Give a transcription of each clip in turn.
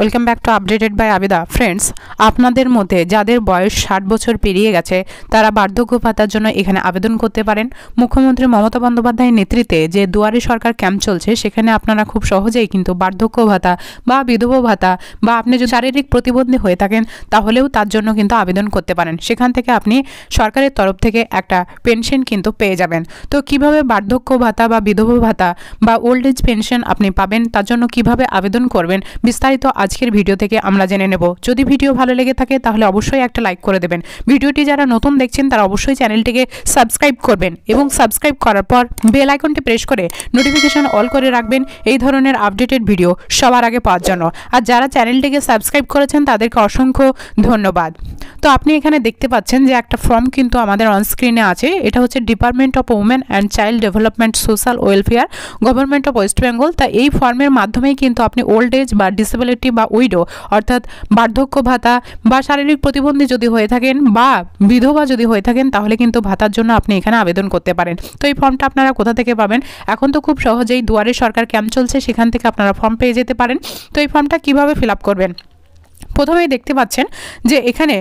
welcome back to updated by Abeda friends আপনাদের মধ্যে যাদের বয়স ষাট বছর পেরিয়ে গেছে তারা বার্ধক্য ভাতার জন্য এখানে আবেদন করতে পারেন মুখ্যমন্ত্রী মমতা বন্দ্যোপাধ্যায়ের নেতৃত্বে যে দুয়ারে সরকার ক্যাম্প চলছে সেখানে আপনারা খুব সহজেই কিন্তু বার্ধক্য ভাতা বা বিধবা ভাতা বা আপনি যদি শারীরিক প্রতিবন্ধী হয়ে থাকেন তাহলেও তার জন্য কিন্তু আবেদন করতে পারেন সেখান থেকে আপনি সরকারের তরফ থেকে একটা পেনশন কিন্তু পেয়ে যাবেন তো কিভাবে বার্ধক্য ভাতা বা বিধবা ভাতা বা ওল্ড এজ পেনশন আপনি পাবেন তার জন্য কিভাবে আবেদন করবেন বিস্তারিত আজকের ভিডিও থেকে আমরা জেনে নেব যদি ভিডিও ভালো লেগে থাকে তাহলে অবশ্যই একটা লাইক করে দেবেন ভিডিওটি যারা নতুন দেখছেন তারা অবশ্যই চ্যানেলটিকে সাবস্ক্রাইব করবেন এবং সাবস্ক্রাইব করার পর বেল আইকনটি প্রেস করে নোটিফিকেশান অল করে রাখবেন এই ধরনের আপডেটেড ভিডিও সবার আগে পাওয়ার জন্য আর যারা চ্যানেলটিকে সাবস্ক্রাইব করেছেন তাদেরকে অসংখ্য ধন্যবাদ তো আপনি এখানে দেখতে পাচ্ছেন যে একটা ফর্ম কিন্তু আমাদের অনস্ক্রিনে আছে এটা হচ্ছে department of women and child development social welfare government of West Bengal তা এই ফর্মের মাধ্যমেই কিন্তু আপনি ওল্ড এজ বা ডিসেবিলিটি বা উইডো অর্থাৎ বার্ধক্য ভাতা বা শারীরিক প্রতিবন্ধী যদি হয়ে থাকেন বা বিধবা যদি হয়ে থাকেন তাহলে কিন্তু ভাতার জন্য আপনি এখানে আবেদন করতে পারেন তো এই ফর্মটা আপনারা কোথা থেকে পাবেন এখন তো খুব সহজেই দুয়ারে সরকার ক্যাম্প চলছে সেখান থেকে আপনারা ফর্ম পেয়ে যেতে পারেন তো এই ফর্মটা কিভাবে ফিল আপ করবেন প্রথমেই দেখতে পাচ্ছেন যে এখানে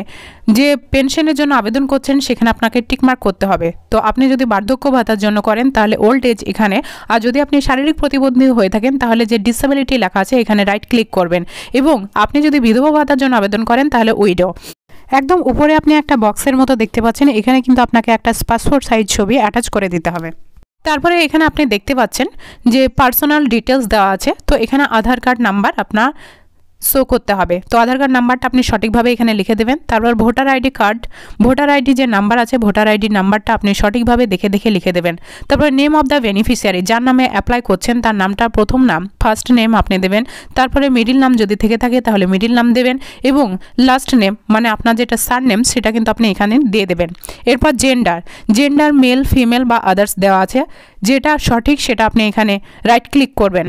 যে পেনশনের জন্য আবেদন করছেন সেখানে আপনাকে টিকমার্ক করতে হবে তো আপনি যদি বার্ধক্য ভাতার জন্য করেন তাহলে ওল্ড এজ এখানে আর যদি আপনি শারীরিক প্রতিবন্ধী হয়ে থাকেন তাহলে যে ডিসেবিলিটি লেখা আছে এখানে রাইট ক্লিক করবেন এবং আপনি যদি বিধবা ভাতার জন্য আবেদন করেন তাহলে উইডো একদম উপরে আপনি একটা বক্সের মতো দেখতে পাচ্ছেন এখানে কিন্তু আপনাকে একটা পাসপোর্ট সাইজ ছবি অ্যাটাচ করে দিতে হবে তারপরে এখানে আপনি দেখতে পাচ্ছেন যে পার্সোনাল ডিটেলস দেওয়া আছে তো এখানে আধার কার্ড নাম্বার আপনার শো করতে হবে তো আধার কার্ড নাম্বারটা আপনি সঠিকভাবে এখানে লিখে দেবেন তারপর voter ID card voter ID যে নাম্বার আছে ভোটার আইডি নাম্বারটা আপনি সঠিকভাবে দেখে দেখে লিখে দেবেন তারপর নেম অব দ্য বেনিফিশিয়ারি যার নামে অ্যাপ্লাই করছেন তার নামটা প্রথম নাম ফার্স্ট নেম আপনি দেবেন তারপরে মিডিল নাম যদি থেকে থাকে তাহলে মিডিল নাম দেবেন এবং লাস্ট নেম মানে আপনার যেটা সার নেম সেটা কিন্তু আপনি এখানে দিয়ে দেবেন এরপর জেন্ডার জেন্ডার মেল ফিমেল বা আদার্স দেওয়া আছে যেটা সঠিক সেটা আপনি এখানে রাইট ক্লিক করবেন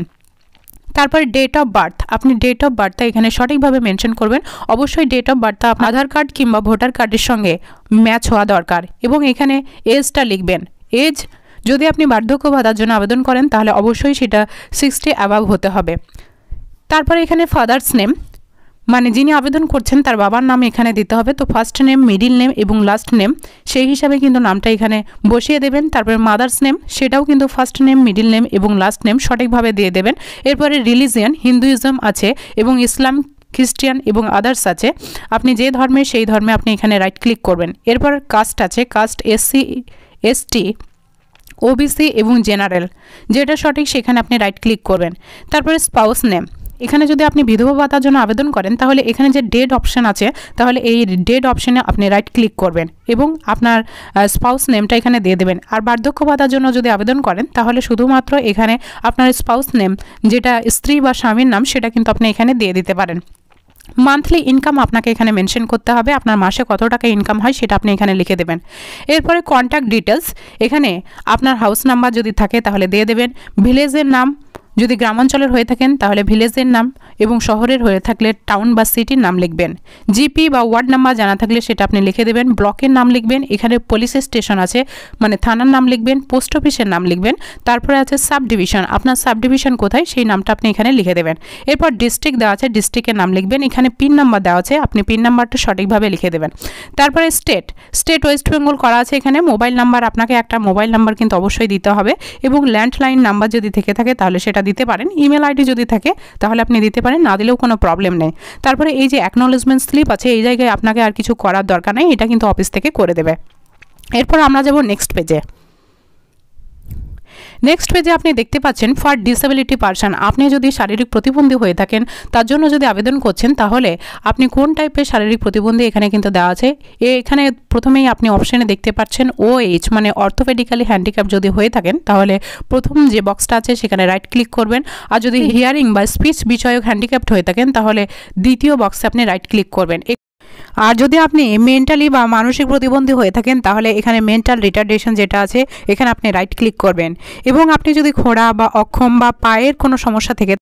তারপর ডেট অফ বার্থ আপনি ডেট অফ বার্থটা এখানে সঠিকভাবে মেনশন করবেন অবশ্যই ডেট অফ বার্থটা আপনার আধার কার্ড কিংবা ভোটার কার্ডের সঙ্গে ম্যাচ হওয়া দরকার এবং এখানে এজটা লিখবেন এজ যদি আপনি বার্ধক্য ভাতার জন্য আবেদন করেন তাহলে অবশ্যই সেটা সিক্সটি অ্যাবাভ হতে হবে তারপরে এখানে ফাদার্স নেম মানে যিনি আবেদন করছেন তার বাবার নাম এখানে দিতে হবে তো ফার্স্ট নেম মিডিল নেম এবং লাস্ট নেম সেই হিসাবে কিন্তু নামটা এখানে বসিয়ে দেবেন তারপরে মাদার্স নেম সেটাও কিন্তু ফার্স্ট নেম মিডিল নেম এবং লাস্ট নেম সঠিকভাবে দিয়ে দেবেন এরপরে রিলিজিয়ান হিন্দুইজম আছে এবং ইসলাম খ্রিস্টিয়ান এবং আদার্স আছে আপনি যে ধর্মে সেই ধর্মে আপনি এখানে রাইট ক্লিক করবেন এরপর কাস্ট আছে কাস্ট এসসি এসটি ওবিসি এবং জেনারেল যেটা সঠিক সেখানে আপনি রাইট ক্লিক করবেন তারপরে স্পাউস নেম এখানে যদি আপনি বিধবা ভাতার জন্য আবেদন করেন তাহলে এখানে যে ডেড অপশান আছে তাহলে এই ডেড অপশানে আপনি রাইট ক্লিক করবেন এবং আপনার স্পাউস নেমটা এখানে দিয়ে দেবেন আর বার্ধক্য ভাতার জন্য যদি আবেদন করেন তাহলে শুধুমাত্র এখানে আপনার স্পাউস নেম যেটা স্ত্রী বা স্বামীর নাম সেটা কিন্তু আপনি এখানে দিয়ে দিতে পারেন মান্থলি ইনকাম আপনাকে এখানে মেনশন করতে হবে আপনার মাসে কত টাকা ইনকাম হয় সেটা আপনি এখানে লিখে দেবেন এরপরে কন্ট্যাক্ট ডিটেলস এখানে আপনার হাউস নাম্বার যদি থাকে তাহলে দিয়ে দেবেন ভিলেজের নাম যদি গ্রামাঞ্চলের হয়ে থাকেন তাহলে ভিলেজের নাম এবং শহরের হয়ে থাকলে টাউন বা সিটির নাম লিখবেন জিপি বা ওয়ার্ড নাম্বার জানা থাকলে সেটা আপনি লিখে দেবেন ব্লকের নাম লিখবেন এখানে পুলিশ স্টেশন আছে মানে থানার নাম লিখবেন পোস্ট অফিসের নাম লিখবেন তারপরে আছে সাব ডিভিশন আপনার সাব ডিভিশন কোথায় সেই নামটা আপনি এখানে লিখে দেবেন এরপর ডিস্ট্রিক্ট দেওয়া আছে ডিস্ট্রিক্টের নাম লিখবেন এখানে পিন নাম্বার দেওয়া আছে আপনি পিন নাম্বারটা সঠিকভাবে লিখে দেবেন তারপরে স্টেট স্টেট ওয়েস্ট বেঙ্গল করা আছে এখানে মোবাইল নাম্বার আপনাকে একটা মোবাইল নাম্বার কিন্তু অবশ্যই দিতে হবে এবং ল্যান্ডলাইন নাম্বার যদি থেকে থাকে তাহলে সেটা দিতে পারেন ইমেল আইডি যদি থাকে তাহলে আপনি দিতে পারেন না দিলেও কোনো প্রবলেম নেই তারপরে এই যে অ্যাকনোলেজমেন্ট স্লিপ আছে এই জায়গায় আপনাকে আর কিছু করার দরকার নেই এটা কিন্তু অফিস থেকে করে দেবে এরপর আমরা যাব নেক্সট পেজে নেক্সট পেজে আপনি দেখতে পাচ্ছেন ফর ডিসেবিলিটি পার্সন আপনি যদি শারীরিক প্রতিবন্ধী হয়ে থাকেন তার জন্য যদি আবেদন করছেন তাহলে আপনি কোন টাইপের শারীরিক প্রতিবন্ধী এখানে কিন্তু দেওয়া আছে এখানে প্রথমেই আপনি অপশানে দেখতে পাচ্ছেন ও এইচ মানে অর্থোপেডিক্যালি হ্যান্ডিক্যাপ যদি হয়ে থাকেন তাহলে প্রথম যে বক্সটা আছে সেখানে রাইট ক্লিক করবেন আর যদি হিয়ারিং বা স্পিচ বিষয়ক হ্যান্ডিক্যাপ্ট হয়ে থাকেন তাহলে দ্বিতীয় বক্সে আপনি রাইট ক্লিক করবেন আর যদি আপনি মেন্টালি বা মানসিক প্রতিবন্ধী হয়ে থাকেন তাহলে এখানে মেন্টাল রিটার্ডেশন যেটা আছে এখানে আপনি রাইট ক্লিক করবেন এবং আপনি যদি খোড়া বা অক্ষম বা পায়ের কোনো সমস্যা থেকে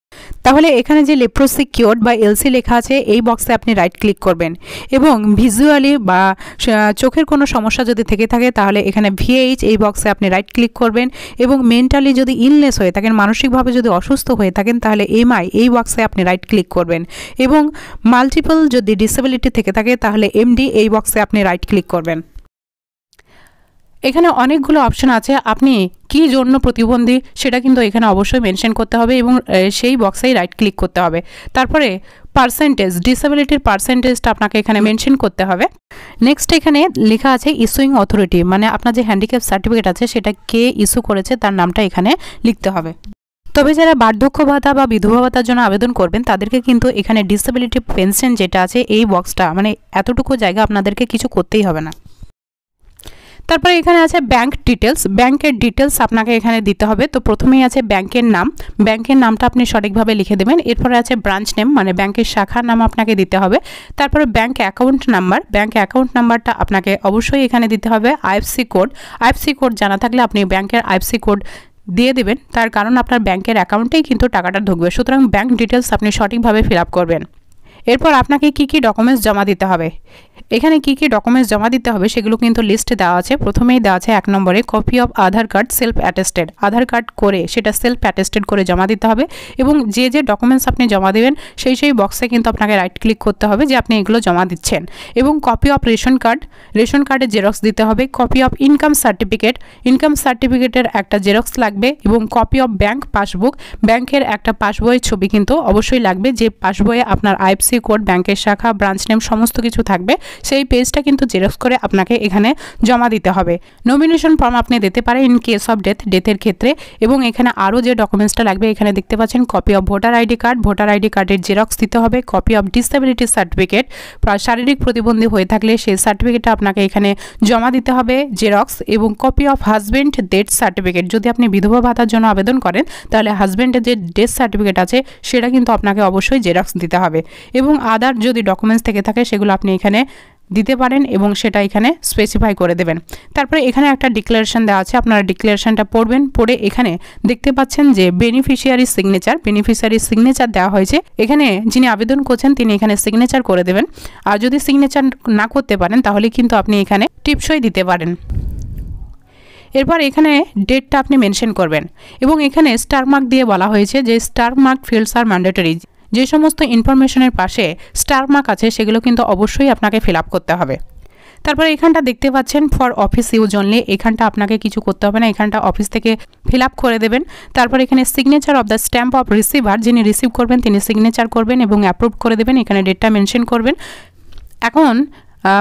তাহলে এখানে যে লেপ্রোসি কিওর্ড বা এলসি লেখা আছে এই বক্সে আপনি রাইট ক্লিক করবেন এবং ভিজুয়ালি বা চোখের কোনো সমস্যা যদি থেকে থাকে তাহলে এখানে ভিএইচ এই বক্সে আপনি রাইট ক্লিক করবেন এবং মেন্টালি যদি ইলনেস হয়ে থাকেন মানসিকভাবে যদি অসুস্থ হয়ে থাকেন তাহলে এমআই এই বক্সে আপনি রাইট ক্লিক করবেন এবং মাল্টিপল যদি ডিসেবিলিটি থেকে থাকে তাহলে এমডি এই বক্সে আপনি রাইট ক্লিক করবেন এখানে অনেকগুলো অপশন আছে আপনি কি জন্য প্রতিবন্ধী সেটা কিন্তু এখানে অবশ্যই মেনশন করতে হবে এবং সেই বক্সেই রাইট ক্লিক করতে হবে তারপরে পার্সেন্টেজ ডিসেবিলিটির পার্সেন্টেজটা আপনাকে এখানে মেনশন করতে হবে নেক্সট এখানে লেখা আছে ইস্যুইং অথরিটি মানে আপনার যে হ্যান্ডিক্যাপ সার্টিফিকেট আছে সেটা কে ইস্যু করেছে তার নামটা এখানে লিখতে হবে তবে যারা বার্ধক্য ভাতা বা বিধবা ভাতার জন্য আবেদন করবেন তাদেরকে কিন্তু এখানে ডিসেবিলিটি পেনশন যেটা আছে এই বক্সটা মানে এতটুকু জায়গা আপনাদেরকে কিছু করতেই হবে না তারপরে এখানে আছে ব্যাংক ডিটেলস ব্যাংকের ডিটেলস আপনাকে এখানে দিতে হবে তো প্রথমেই আছে ব্যাংকের নাম ব্যাংকের নামটা আপনি সঠিকভাবে লিখে দেবেন এরপরে আছে ব্রাঞ্চ নেম মানে ব্যাংকের শাখার নাম আপনাকে দিতে হবে তারপরে bank account number bank account নাম্বারটা আপনাকে অবশ্যই এখানে দিতে হবে আইএফসি কোড আইএফসি কোড জানা থাকলে আপনি ব্যাংকের আইএফসি কোড দিয়ে দেবেন তার কারণ আপনার ব্যাংকের অ্যাকাউন্টেই কিন্তু টাকাটা ঢুকবে সুতরাং ব্যাংক ডিটেলস আপনি সঠিকভাবে ফিল আপ করবেন এরপর আপনাকে কি কি ডকুমেন্টস জমা দিতে হবে এখানে কি কি ডকুমেন্টস জমা দিতে হবে সেগুলো কিন্তু লিস্টে দেওয়া আছে প্রথমেই দেওয়া আছে এক নম্বরে copy of Aadhaar card self attested Aadhaar card করে সেটা সেলফ অ্যাটেস্টেড করে জমা দিতে হবে এবং যে যে ডকুমেন্টস আপনি জমা দেবেন সেই সেই বক্সে কিন্তু আপনাকে রাইট ক্লিক করতে হবে যে আপনি এগুলো জমা দিচ্ছেন এবং copy of ration card ration কার্ডের জেরক্স দিতে হবে copy of income certificate income সার্টিফিকেটের একটা জেরক্স লাগবে এবং কপি অফ ব্যাংক পাসবুক ব্যাংকের একটা পাসবইয়ের ছবি কিন্তু অবশ্যই লাগবে যে পাসবইয়ে আপনার আইপস আইএফসি কোড ব্যাংকের শাখা ব্রাঞ্চ নেম সমস্ত কিছু থাকবে সেই পেজটা কিন্তু জেরক্স করে আপনাকে এখানে জমা দিতে হবে নমিনেশন ফর্ম আপনি দিতে পারেন ইন কেস অফ ডেথ ডেথের ক্ষেত্রে এবং এখানে আরও যে ডকুমেন্টসটা লাগবে এখানে দেখতে পাচ্ছেন copy of voter ID card voter ID কার্ডের জেরক্স দিতে হবে কপি অফ ডিসেবিলিটি সার্টিফিকেট শারীরিক প্রতিবন্ধী হয়ে থাকলে সেই সার্টিফিকেটটা আপনাকে এখানে জমা দিতে হবে জেরক্স এবং copy of husband death certificate যদি আপনি বিধবা ভাতার জন্য আবেদন করেন তাহলে হাজব্যান্ডের যে ডেথ সার্টিফিকেট আছে সেটা কিন্তু আপনাকে অবশ্যই জেরক্স দিতে হবে এবং আদার যদি ডকুমেন্টস থেকে থাকে সেগুলো আপনি এখানে দিতে পারেন এবং সেটা এখানে স্পেসিফাই করে দেবেন তারপরে এখানে একটা ডিক্লারেশন দেওয়া আছে আপনারা ডিক্লারেশনটা পড়বেন পড়ে এখানে দেখতে পাচ্ছেন যে বেনিফিশিয়ারি সিগনেচার বেনিফিশিয়ারি সিগনেচার দেওয়া হয়েছে এখানে যিনি আবেদন করছেন তিনি এখানে সিগনেচার করে দেবেন আর যদি সিগনেচার না করতে পারেন তাহলে কিন্তু আপনি এখানে টিপসই দিতে পারেন এরপর এখানে ডেটটা আপনি মেনশন করবেন এবং এখানে স্টার মার্ক দিয়ে বলা হয়েছে যে star mark fields are mandatory যে সমস্ত ইনফরমেশনের পাশে স্টার মার্ক আছে সেগুলো কিন্তু অবশ্যই আপনাকে ফিল করতে হবে তারপরে এখানটা দেখতে পাচ্ছেন ফর অফিস ইউজ অনলি এখানটা আপনাকে কিছু করতে হবে না এখানটা অফিস থেকে ফিল করে দেবেন তারপর এখানে signature of the stamp of receiver যিনি রিসিভ করবেন তিনি সিগনেচার করবেন এবং অ্যাপ্রুভ করে দেবেন এখানে ডেটটা মেনশন করবেন এখন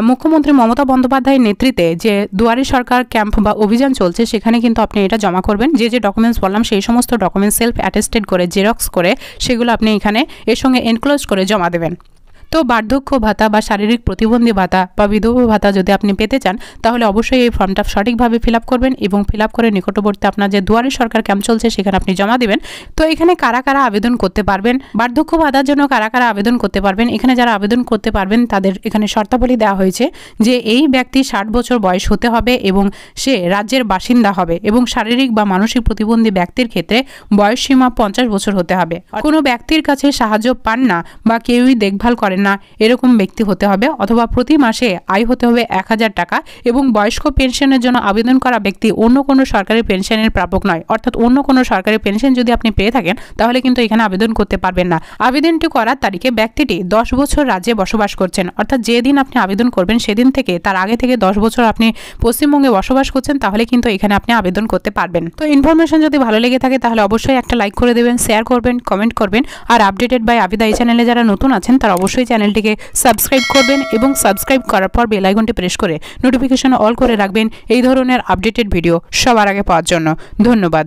মুখ্যমন্ত্রী মমতা বন্দ্যোপাধ্যায়ের নেতৃত্বে যে দুয়ারে সরকার ক্যাম্প বা অভিযান চলছে সেখানে কিন্তু আপনি এটা জমা করবেন যে যে ডকুমেন্টস বললাম সেই সমস্ত ডকুমেন্টস সেলফ অ্যাটেস্টেড করে জেরক্স করে সেগুলো আপনি এখানে এর সঙ্গে এনক্লোজ করে জমা দেবেন তো বার্ধক্য ভাতা বা শারীরিক প্রতিবন্ধী ভাতা বা বিধবা ভাতা যদি আপনি পেতে চান তাহলে অবশ্যই এই ফর্মটা সঠিকভাবে ফিল করবেন এবং ফিল করে নিকটবর্তী আপনার যে দুয়ারি সরকার ক্যাম্প চলছে সেখানে আপনি জমা দেবেন তো এখানে কারা কারা আবেদন করতে পারবেন বার্ধক্য ভাতার জন্য কারা কারা আবেদন করতে পারবেন এখানে যারা আবেদন করতে পারবেন তাদের এখানে শর্তাবলী দেওয়া হয়েছে যে এই ব্যক্তি ষাট বছর বয়স হতে হবে এবং সে রাজ্যের বাসিন্দা হবে এবং শারীরিক বা মানসিক প্রতিবন্ধী ব্যক্তির ক্ষেত্রে বয়স সীমা পঞ্চাশ বছর হতে হবে কোনো ব্যক্তির কাছে সাহায্য পান না বা কেউই দেখভাল করেন পারেন না এরকম ব্যক্তি হতে হবে অথবা প্রতি মাসে আয় হতে হবে এক হাজার টাকা এবং বয়স্ক পেনশনের জন্য আবেদন করা ব্যক্তি অন্য কোনো সরকারি পেনশনের প্রাপক নয় অর্থাৎ অন্য কোনো সরকারি পেনশন যদি আপনি পেয়ে থাকেন তাহলে কিন্তু এখানে আবেদন করতে পারবেন না আবেদনটি করার তারিখে ব্যক্তিটি দশ বছর রাজ্যে বসবাস করছেন অর্থাৎ যেদিন আপনি আবেদন করবেন সেদিন থেকে তার আগে থেকে দশ বছর আপনি পশ্চিমবঙ্গে বসবাস করছেন তাহলে কিন্তু এখানে আপনি আবেদন করতে পারবেন তো ইনফরমেশন যদি ভালো লেগে থাকে তাহলে অবশ্যই একটা লাইক করে দেবেন শেয়ার করবেন কমেন্ট করবেন আর আপডেটেড বাই আবিদা এই চ্যানেলে যারা নতুন আছেন তারা অবশ্যই চ্যানেলটিকে সাবস্ক্রাইব করবেন এবং সাবস্ক্রাইব করার পর বেল প্রেস করে নোটিফিকেশন অল করে রাখবেন এই ধরনের আপডেটেড ভিডিও সবার আগে পাওয়ার জন্য ধন্যবাদ